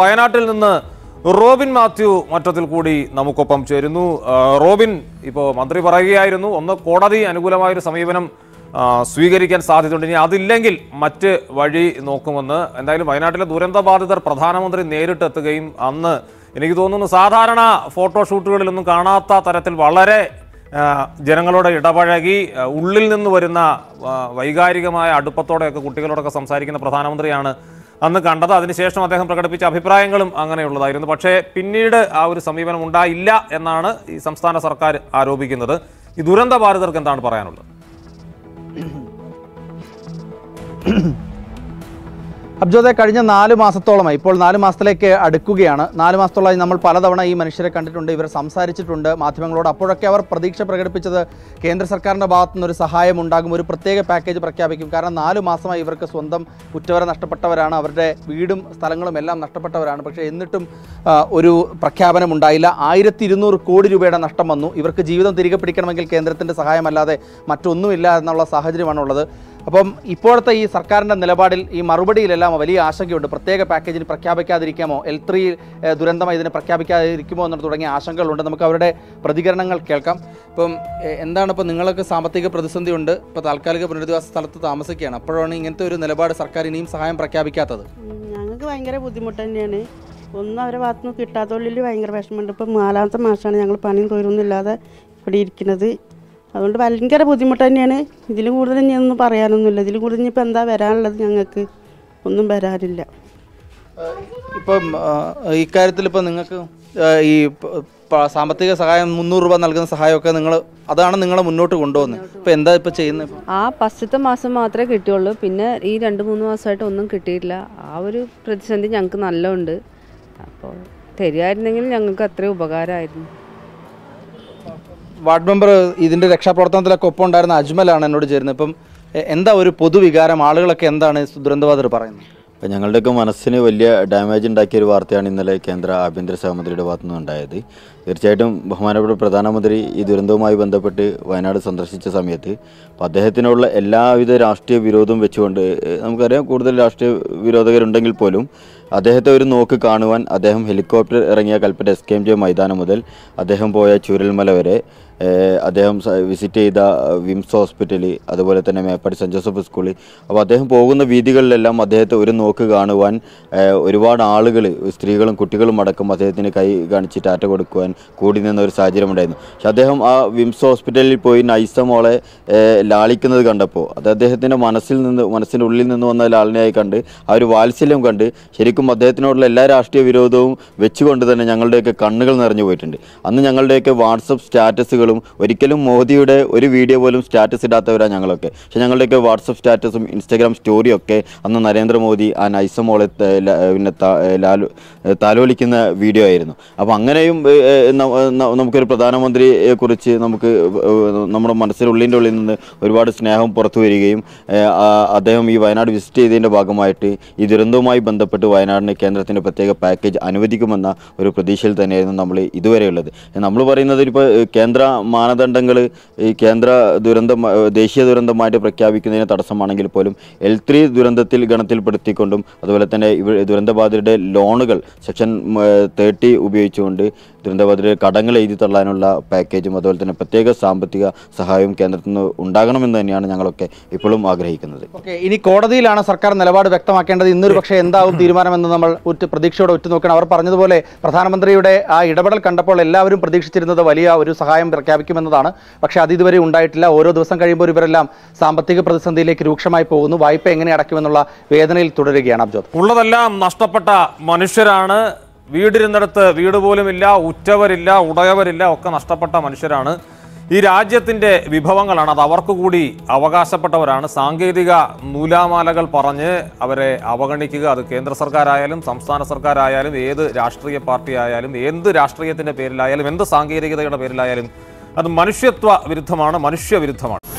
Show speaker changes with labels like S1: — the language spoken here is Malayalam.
S1: വയനാട്ടിൽ നിന്ന് റോബിൻ മാത്യു മറ്റത്തിൽ കൂടി നമുക്കൊപ്പം ചേരുന്നു റോബിൻ ഇപ്പോൾ മന്ത്രി പറയുകയായിരുന്നു ഒന്ന് കോടതി അനുകൂലമായൊരു സമീപനം സ്വീകരിക്കാൻ സാധ്യതയുണ്ട് ഇനി അതില്ലെങ്കിൽ മറ്റ് വഴി നോക്കുമെന്ന് എന്തായാലും വയനാട്ടിലെ ദുരന്ത ബാധിതർ പ്രധാനമന്ത്രി നേരിട്ടെത്തുകയും അന്ന് എനിക്ക് തോന്നുന്നു സാധാരണ ഫോട്ടോഷൂട്ടുകളിലൊന്നും കാണാത്ത തരത്തിൽ വളരെ ജനങ്ങളോട് ഇടപഴകി ഉള്ളിൽ നിന്ന് വരുന്ന വൈകാരികമായ അടുപ്പത്തോടെയൊക്കെ കുട്ടികളോടൊക്കെ സംസാരിക്കുന്ന പ്രധാനമന്ത്രിയാണ് അന്ന് കണ്ടത് അതിനുശേഷം അദ്ദേഹം പ്രകടിപ്പിച്ച അഭിപ്രായങ്ങളും അങ്ങനെയുള്ളതായിരുന്നു പക്ഷേ പിന്നീട് ആ ഒരു സമീപനം ഉണ്ടായില്ല എന്നാണ് ഈ സംസ്ഥാന സർക്കാർ ആരോപിക്കുന്നത് ഈ ദുരന്ത ബാധിതർക്ക് എന്താണ് പറയാനുള്ളത്
S2: അബ്ജോദെ കഴിഞ്ഞ നാല് മാസത്തോളമായി ഇപ്പോൾ നാല് മാസത്തിലേക്ക് അടുക്കുകയാണ് നാല് മാസത്തോളമായി നമ്മൾ പലതവണ ഈ മനുഷ്യരെ കണ്ടിട്ടുണ്ട് ഇവർ സംസാരിച്ചിട്ടുണ്ട് മാധ്യമങ്ങളോട് അപ്പോഴൊക്കെ അവർ പ്രതീക്ഷ പ്രകടിപ്പിച്ചത് കേന്ദ്ര സർക്കാരിൻ്റെ ഭാഗത്തു നിന്നൊരു സഹായം ഉണ്ടാകും ഒരു പ്രത്യേക പാക്കേജ് പ്രഖ്യാപിക്കും കാരണം നാല് മാസമായി ഇവർക്ക് സ്വന്തം കുറ്റവരെ നഷ്ടപ്പെട്ടവരാണ് അവരുടെ വീടും സ്ഥലങ്ങളും എല്ലാം നഷ്ടപ്പെട്ടവരാണ് പക്ഷേ എന്നിട്ടും ഒരു പ്രഖ്യാപനം ഉണ്ടായില്ല ആയിരത്തി കോടി രൂപയുടെ നഷ്ടം വന്നു ഇവർക്ക് ജീവിതം തിരികെ പിടിക്കണമെങ്കിൽ കേന്ദ്രത്തിൻ്റെ സഹായമല്ലാതെ മറ്റൊന്നുമില്ല എന്നുള്ള സാഹചര്യമാണുള്ളത് അപ്പം ഇപ്പോഴത്തെ ഈ സർക്കാരിൻ്റെ നിലപാടിൽ ഈ മറുപടിയിലെല്ലാം വലിയ ആശങ്കയുണ്ട് പ്രത്യേക പാക്കേജിന് പ്രഖ്യാപിക്കാതിരിക്കാമോ എൽ ത്രീ ദുരന്തമായി ഇതിനെ പ്രഖ്യാപിക്കാതിരിക്കുമോ എന്നു തുടങ്ങിയ ആശങ്കകളുണ്ട് നമുക്ക് അവരുടെ പ്രതികരണങ്ങൾ കേൾക്കാം ഇപ്പം എന്താണ് ഇപ്പോൾ നിങ്ങൾക്ക് സാമ്പത്തിക പ്രതിസന്ധിയുണ്ട് ഇപ്പോൾ താൽക്കാലിക പുനരധിവാസ സ്ഥലത്ത് താമസിക്കുകയാണ് അപ്പോഴാണ് ഇങ്ങനത്തെ ഒരു നിലപാട് സർക്കാർ ഇനിയും സഹായം പ്രഖ്യാപിക്കാത്തത് ഞങ്ങൾക്ക് ഭയങ്കര ബുദ്ധിമുട്ട് തന്നെയാണ് ഒന്നും അവരെ ഭാഗത്തുനിന്ന് കിട്ടാത്തുള്ളിൽ ഭയങ്കര വിഷമമുണ്ട് ഇപ്പം നാലാമത്തെ മാസമാണ് ഞങ്ങൾ പണിയും തൊഴിലൊന്നും ഇല്ലാതെ ഇവിടെ ഇരിക്കുന്നത് അതുകൊണ്ട് ഭയങ്കര ബുദ്ധിമുട്ട് തന്നെയാണ് ഇതിൽ കൂടുതൽ ഞാനൊന്നും പറയാനൊന്നുമില്ല ഇതിൽ കൂടുതൽ ഇനിയിപ്പോൾ എന്താ വരാനുള്ളത് ഞങ്ങൾക്ക് ഒന്നും വരാനില്ല ഇപ്പം ഇക്കാര്യത്തിൽ ഇപ്പം നിങ്ങൾക്ക് ഈ സാമ്പത്തിക സഹായം മുന്നൂറ് രൂപ നൽകുന്ന സഹായമൊക്കെ നിങ്ങൾ അതാണ് നിങ്ങളെ മുന്നോട്ട് കൊണ്ടുപോകുന്നത് ഇപ്പം എന്താ ഇപ്പം ചെയ്യുന്നത്
S1: ആ ഫസ്റ്റത്തെ മാസം മാത്രമേ കിട്ടിയുള്ളൂ പിന്നെ ഈ രണ്ട് മൂന്ന് മാസമായിട്ട് ഒന്നും കിട്ടിയിട്ടില്ല ആ ഒരു പ്രതിസന്ധി ഞങ്ങൾക്ക് നല്ലതുണ്ട് അപ്പോൾ തരുമായിരുന്നെങ്കിൽ ഞങ്ങൾക്ക് അത്രയും ഉപകാരമായിരുന്നു
S2: വാർഡ് മെമ്പർ ഇതിന്റെ രക്ഷാപ്രവർത്തനത്തിലൊക്കെ ഒപ്പം ഉണ്ടായിരുന്ന അജ്മലാണ് എന്നോട് ചേരുന്നത് ഇപ്പം എന്താ ഒരു
S3: പൊതുവികാരം ആളുകളൊക്കെ എന്താണ് ദുരന്തവാദർ പറയുന്നത് ഇപ്പം ഞങ്ങളുടെയൊക്കെ മനസ്സിന് വലിയ ഡാമേജ് ഉണ്ടാക്കിയ ഒരു വാർത്തയാണ് ഇന്നലെ കേന്ദ്ര ആഭ്യന്തര സഹമന്ത്രിയുടെ ഭാഗത്തുനിന്ന് ഉണ്ടായത് തീർച്ചയായിട്ടും ബഹുമാനപ്പെട്ട പ്രധാനമന്ത്രി ഈ ദുരന്തവുമായി ബന്ധപ്പെട്ട് വയനാട് സന്ദർശിച്ച സമയത്ത് അപ്പോൾ അദ്ദേഹത്തിനുള്ള എല്ലാവിധ രാഷ്ട്രീയ വിരോധവും വെച്ചുകൊണ്ട് നമുക്കറിയാം കൂടുതൽ രാഷ്ട്രീയ വിരോധകരുണ്ടെങ്കിൽ പോലും അദ്ദേഹത്തെ ഒരു നോക്ക് കാണുവാൻ അദ്ദേഹം ഹെലികോപ്റ്റർ ഇറങ്ങിയ Kalpetta S K M J മൈതാനം മുതൽ അദ്ദേഹം പോയ ചൂരൽമല വരെ അദ്ദേഹം വിസിറ്റ് ചെയ്ത വിംസ് ഹോസ്പിറ്റൽ അതുപോലെ തന്നെ മേപ്പാടി സെൻറ്റ് ജോസഫ് സ്കൂളിൽ അപ്പോൾ അദ്ദേഹം പോകുന്ന വീതികളിലെല്ലാം അദ്ദേഹത്തെ ഒരു നോക്ക് കാണുവാൻ ഒരുപാട് ആളുകൾ സ്ത്രീകളും കുട്ടികളും അടക്കം അദ്ദേഹത്തിന് കൈ കാണിച്ച് ടാറ്റ കൊടുക്കുവാൻ കൂടി നിന്ന ഒരു സാഹചര്യം ഉണ്ടായിരുന്നു പക്ഷെ അദ്ദേഹം ആ വിംസ് ഹോസ്പിറ്റലിൽ പോയി നൈസ മോളെ ലാളിക്കുന്നത് കണ്ടപ്പോൾ അത് അദ്ദേഹത്തിൻ്റെ മനസ്സിൽ നിന്ന് മനസ്സിൻ്റെ ഉള്ളിൽ നിന്ന് വന്ന ലാളിനെയായി കണ്ട് ആ ഒരു വാത്സല്യം കണ്ട് ശരിക്കും അദ്ദേഹത്തിനോടുള്ള എല്ലാ രാഷ്ട്രീയ വിരോധവും വെച്ചുകൊണ്ട് തന്നെ ഞങ്ങളുടെയൊക്കെ കണ്ണുകൾ നിറഞ്ഞു പോയിട്ടുണ്ട് അന്ന് ഞങ്ങളുടെയൊക്കെ വാട്സപ്പ് സ്റ്റാറ്റസുകളും ഒരിക്കലും മോദിയുടെ ഒരു വീഡിയോ പോലും സ്റ്റാറ്റസ് ഇടാത്തവരാണ് ഞങ്ങളൊക്കെ പക്ഷേ ഞങ്ങളുടെയൊക്കെ വാട്സപ്പ് സ്റ്റാറ്റസും ഇൻസ്റ്റാഗ്രാം സ്റ്റോറിയൊക്കെ അന്ന് നരേന്ദ്രമോദി ആ നൈസമോളെ പിന്നെ താലോലിക്കുന്ന വീഡിയോ ആയിരുന്നു അപ്പോൾ അങ്ങനെയും നമുക്കൊരു പ്രധാനമന്ത്രിയെ കുറിച്ച് നമുക്ക് നമ്മുടെ മനസ്സിൽ ഉള്ളിൻ്റെ ഉള്ളിൽ നിന്ന് ഒരുപാട് സ്നേഹം പുറത്തു വരികയും അദ്ദേഹം ഈ വയനാട് വിസിറ്റ് ചെയ്തതിൻ്റെ ഭാഗമായിട്ട് ഈ ദുരന്തവുമായി ബന്ധപ്പെട്ട് വയനാടിന് കേന്ദ്രത്തിൻ്റെ പ്രത്യേക പാക്കേജ് അനുവദിക്കുമെന്ന ഒരു പ്രതീക്ഷയിൽ തന്നെയായിരുന്നു നമ്മൾ ഇതുവരെയുള്ളത് നമ്മൾ പറയുന്നത് ഇപ്പോൾ കേന്ദ്ര മാനദണ്ഡങ്ങൾ ഈ കേന്ദ്ര ദുരന്ത ദേശീയ ദുരന്തമായിട്ട് പ്രഖ്യാപിക്കുന്നതിന് തടസ്സമാണെങ്കിൽ പോലും എൽ ത്രീ ദുരന്തത്തിൽ ഗണത്തിൽപ്പെടുത്തിക്കൊണ്ടും അതുപോലെ തന്നെ ദുരന്തബാധിതരുടെ ലോണുകൾ സെക്ഷൻ തേർട്ടി ഉപയോഗിച്ചുകൊണ്ട് ദുരന്തബാധിത അതിൽ കടങ്ങൾ എഴുതി തള്ളാനുള്ള പാക്കേജും അതുപോലെ തന്നെ പ്രത്യേക സാമ്പത്തിക സഹായവും കേന്ദ്രത്തിൽ നിന്ന് ഉണ്ടാകണമെന്ന് തന്നെയാണ് ഞങ്ങളൊക്കെ ഇപ്പോഴും ആഗ്രഹിക്കുന്നത്
S2: ഇനി കോടതിയിലാണ് സർക്കാർ നിലപാട് വ്യക്തമാക്കേണ്ടത് ഇന്നൊരു പക്ഷേ എന്താവും തീരുമാനമെന്ന് നമ്മൾ ഉറ്റു പ്രതീക്ഷയോടെ ഉറ്റുനോക്കണം അവർ പറഞ്ഞതുപോലെ പ്രധാനമന്ത്രിയുടെ ആ ഇടപെടൽ കണ്ടപ്പോൾ എല്ലാവരും പ്രതീക്ഷിച്ചിരുന്നത് വലിയ ഒരു സഹായം പ്രഖ്യാപിക്കുമെന്നതാണ് പക്ഷേ അത് ഇതുവരെ ഉണ്ടായിട്ടില്ല ഓരോ ദിവസം കഴിയുമ്പോൾ ഇവരെല്ലാം സാമ്പത്തിക പ്രതിസന്ധിയിലേക്ക് രൂക്ഷമായി പോകുന്നു വായ്പ എങ്ങനെ അടയ്ക്കുമെന്നുള്ള വേദനയിൽ തുടരുകയാണ് അബ്ജോത്
S1: ഉള്ളതെല്ലാം നഷ്ടപ്പെട്ട മനുഷ്യരാണ് വീടിരുന്നിടത്ത് വീട് പോലുമില്ല ഉറ്റവരില്ല ഉടയവരില്ല ഒക്കെ നഷ്ടപ്പെട്ട മനുഷ്യരാണ് ഈ രാജ്യത്തിൻ്റെ വിഭവങ്ങളാണ് അത് അവർക്ക് കൂടി അവകാശപ്പെട്ടവരാണ് സാങ്കേതിക നൂലാമാലകൾ പറഞ്ഞ് അവരെ അവഗണിക്കുക അത് കേന്ദ്ര സർക്കാരായാലും സംസ്ഥാന സർക്കാരായാലും ഏത് രാഷ്ട്രീയ പാർട്ടി ആയാലും എന്ത് രാഷ്ട്രീയത്തിൻ്റെ പേരിലായാലും എന്ത് സാങ്കേതികതയുടെ പേരിലായാലും അത് മനുഷ്യത്വ വിരുദ്ധമാണ് മനുഷ്യവിരുദ്ധമാണ്